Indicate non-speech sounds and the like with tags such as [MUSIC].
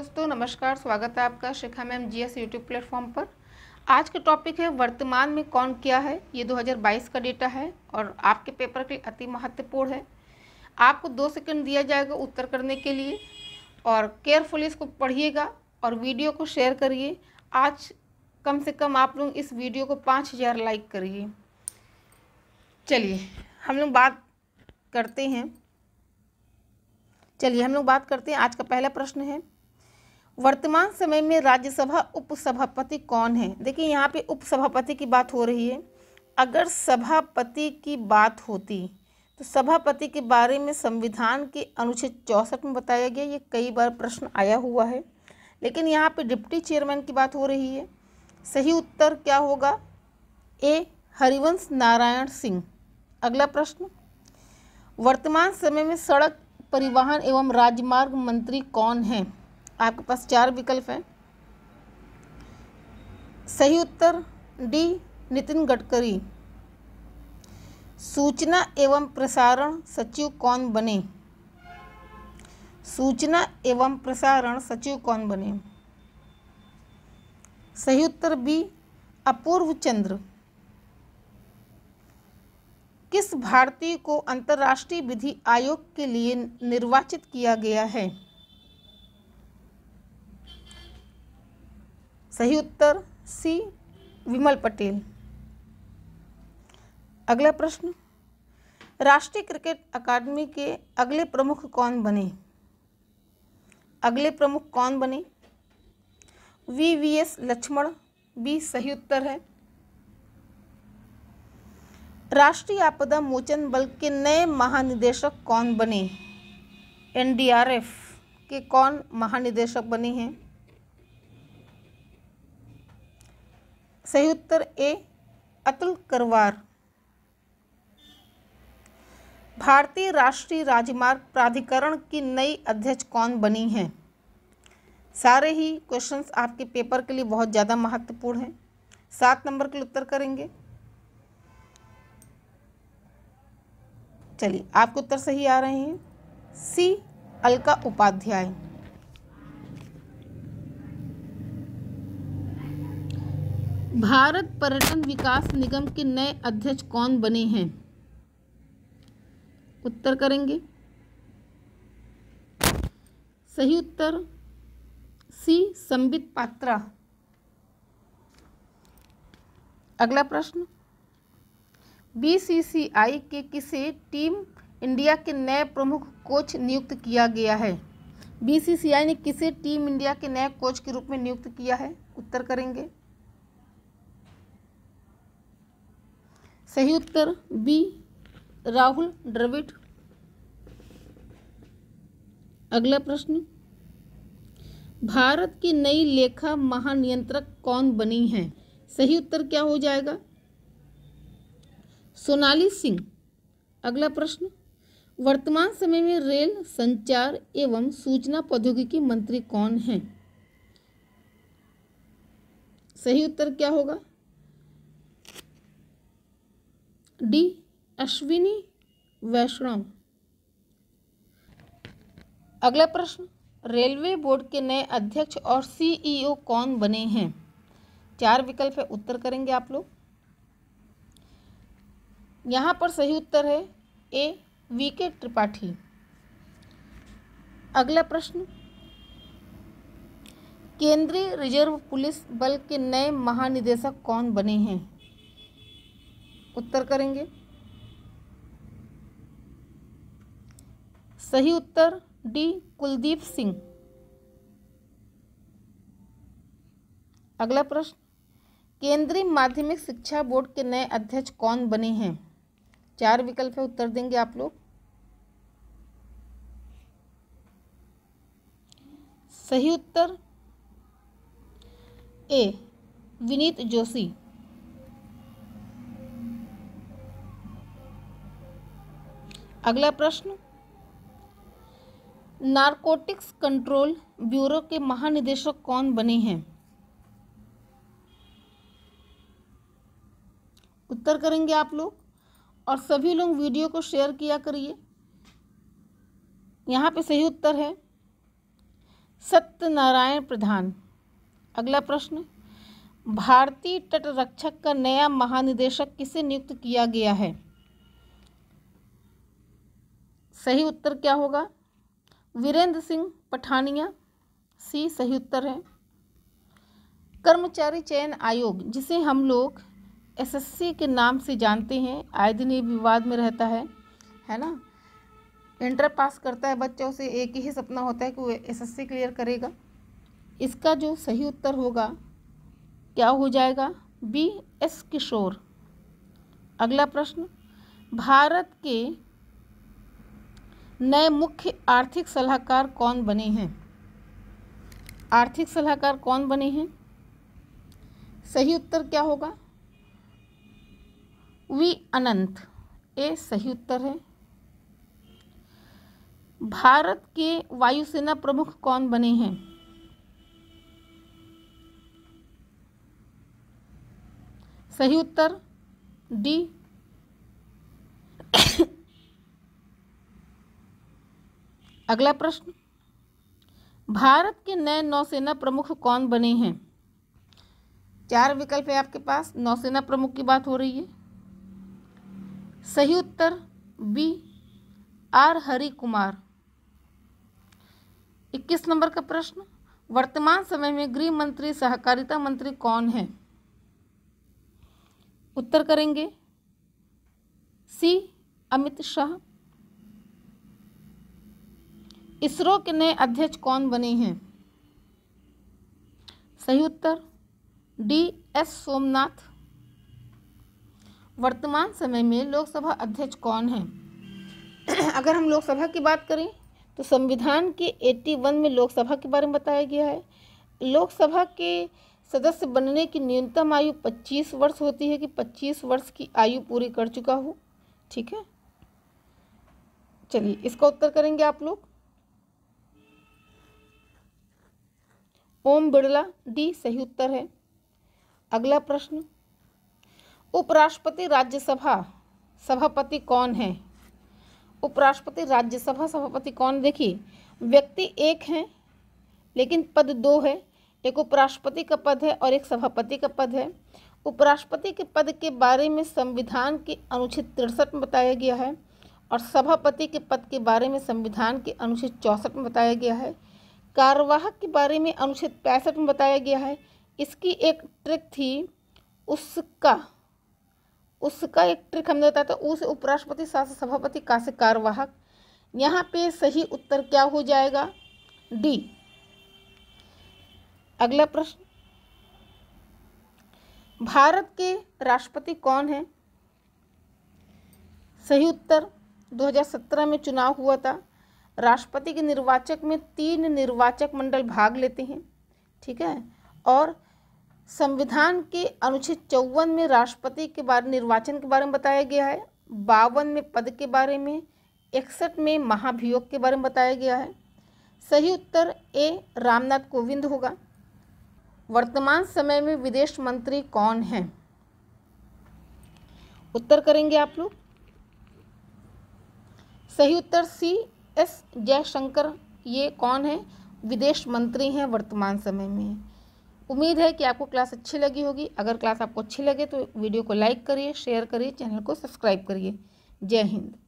दोस्तों नमस्कार स्वागत है आपका Shikha ma'am G S YouTube platform पर आज का टॉपिक है वर्तमान में कौन क्या है ये 2022 का डेटा है और आपके पेपर के लिए अति महत्वपूर्ण है आपको दो सेकंड दिया जाएगा उत्तर करने के लिए और केयरफुली इसको पढ़िएगा और वीडियो को शेयर करिए आज कम से कम आप लोग इस वीडियो को पाँच हज़ार लाइक करिए चलिए हम लोग बात करते हैं चलिए हम लोग बात करते हैं आज का पहला प्रश्न है वर्तमान समय में राज्यसभा उपसभापति कौन है देखिए यहाँ पे उपसभापति की बात हो रही है अगर सभापति की बात होती तो सभापति के बारे में संविधान के अनुच्छेद चौंसठ में बताया गया ये कई बार प्रश्न आया हुआ है लेकिन यहाँ पे डिप्टी चेयरमैन की बात हो रही है सही उत्तर क्या होगा ए हरिवंश नारायण सिंह अगला प्रश्न वर्तमान समय में सड़क परिवहन एवं राजमार्ग मंत्री कौन हैं आपके पास चार विकल्प हैं सही उत्तर डी नितिन गडकरी सूचना एवं प्रसारण सचिव कौन बने सूचना एवं प्रसारण सचिव कौन बने सही उत्तर बी अपूर्व चंद्र किस भारतीय को अंतर्राष्ट्रीय विधि आयोग के लिए निर्वाचित किया गया है सही उत्तर सी विमल पटेल अगला प्रश्न राष्ट्रीय क्रिकेट अकादमी के अगले प्रमुख कौन बने अगले प्रमुख कौन बने V V S Laxman B सही उत्तर है राष्ट्रीय आपदा मोचन बल के नए महानिदेशक कौन बने एनडीआरएफ के कौन महानिदेशक बने हैं सही उत्तर ए अतुल करवार भारतीय राष्ट्रीय राजमार्ग प्राधिकरण की नई अध्यक्ष कौन बनी है सारे ही क्वेश्चंस आपके पेपर के लिए बहुत ज़्यादा महत्वपूर्ण हैं सात नंबर के उत्तर करेंगे चलिए आपके उत्तर सही आ रहे हैं सी अलका उपाध्याय भारत पर्यटन विकास निगम के नए अध्यक्ष कौन बने हैं उत्तर करेंगे सही उत्तर सी संबित पात्रा अगला प्रश्न बीसीसीआई के किसे टीम इंडिया के नए प्रमुख कोच नियुक्त किया गया है बीसीसीआई ने किसे टीम इंडिया के नए कोच के रूप में नियुक्त किया है उत्तर करेंगे सही उत्तर बी राहुल द्रविड़ अगला प्रश्न भारत की नई लेखा महानियंत्रक कौन बनी है सही उत्तर क्या हो जाएगा सोनाली सिंह अगला प्रश्न वर्तमान समय में रेल संचार एवं सूचना प्रौद्योगिकी मंत्री कौन है सही उत्तर क्या होगा डी अश्विनी वैष्णव अगला प्रश्न रेलवे बोर्ड के नए अध्यक्ष और सीईओ कौन बने हैं चार विकल्प है उत्तर करेंगे आप लोग यहाँ पर सही उत्तर है ए वी के त्रिपाठी अगला प्रश्न केंद्रीय रिजर्व पुलिस बल के नए महानिदेशक कौन बने हैं उत्तर करेंगे सही उत्तर डी कुलदीप सिंह अगला प्रश्न केंद्रीय माध्यमिक शिक्षा बोर्ड के नए अध्यक्ष कौन बने हैं चार विकल्प है उत्तर देंगे आप लोग सही उत्तर ए विनीत जोशी अगला प्रश्न नारकोटिक्स कंट्रोल ब्यूरो के महानिदेशक कौन बने हैं उत्तर करेंगे आप लोग और सभी लोग वीडियो को शेयर किया करिए यहाँ पे सही उत्तर है सत्यनारायण प्रधान अगला प्रश्न भारतीय तटरक्षक का नया महानिदेशक किसे नियुक्त किया गया है सही उत्तर क्या होगा वीरेंद्र सिंह पठानिया सी सही उत्तर है कर्मचारी चयन आयोग जिसे हम लोग एसएससी के नाम से जानते हैं आए दिन ये विवाद में रहता है है ना इंटर पास करता है बच्चों से एक ही सपना होता है कि वो एसएससी क्लियर करेगा इसका जो सही उत्तर होगा क्या हो जाएगा बी एस किशोर अगला प्रश्न भारत के नए मुख्य आर्थिक सलाहकार कौन बने हैं आर्थिक सलाहकार कौन बने हैं सही उत्तर क्या होगा वी अनंत ए सही उत्तर है भारत के वायुसेना प्रमुख कौन बने हैं सही उत्तर डी अगला प्रश्न भारत के नए नौसेना प्रमुख कौन बने हैं चार विकल्प है आपके पास नौसेना प्रमुख की बात हो रही है सही उत्तर बी आर हरि कुमार इक्कीस नंबर का प्रश्न वर्तमान समय में गृह मंत्री सहकारिता मंत्री कौन है उत्तर करेंगे सी अमित शाह इसरो के नए अध्यक्ष कौन बने हैं सही उत्तर डी एस सोमनाथ वर्तमान समय में लोकसभा अध्यक्ष कौन है [CLEARS THROAT] अगर हम लोकसभा की बात करें तो संविधान के 81 में लोकसभा के बारे में बताया गया है लोकसभा के सदस्य बनने की न्यूनतम आयु 25 वर्ष होती है कि 25 वर्ष की आयु पूरी कर चुका हो ठीक है चलिए इसका उत्तर करेंगे आप लोग ओम बिड़ला डी सही उत्तर है अगला प्रश्न उपराष्ट्रपति राज्यसभा सभापति कौन है उपराष्ट्रपति राज्यसभा सभापति कौन देखिए व्यक्ति एक हैं लेकिन पद दो है एक उपराष्ट्रपति का पद है और एक सभापति का पद है उपराष्ट्रपति के पद के बारे में संविधान के अनुच्छेद तिरसठ में बताया गया है और सभापति के पद के बारे में संविधान के अनुच्छेद चौंसठ में बताया गया है कार्यवाहक के बारे में अनुच्छेद पैंसठ में बताया गया है इसकी एक ट्रिक थी उसका उसका एक ट्रिक हमने बताया था उस उपराष्ट्रपति शासन सभापति का से कार्यवाहक यहाँ पे सही उत्तर क्या हो जाएगा डी अगला प्रश्न भारत के राष्ट्रपति कौन है सही उत्तर 2017 में चुनाव हुआ था राष्ट्रपति के निर्वाचक में तीन निर्वाचक मंडल भाग लेते हैं ठीक है और संविधान के अनुच्छेद चौवन में राष्ट्रपति के बारे निर्वाचन के बारे में बताया गया है बावन में पद के बारे में इकसठ में महाभियोग के बारे में बताया गया है सही उत्तर ए रामनाथ कोविंद होगा वर्तमान समय में विदेश मंत्री कौन है उत्तर करेंगे आप लोग सही उत्तर सी एस जयशंकर ये कौन है विदेश मंत्री हैं वर्तमान समय में उम्मीद है कि आपको क्लास अच्छी लगी होगी अगर क्लास आपको अच्छी लगे तो वीडियो को लाइक करिए शेयर करिए चैनल को सब्सक्राइब करिए जय हिंद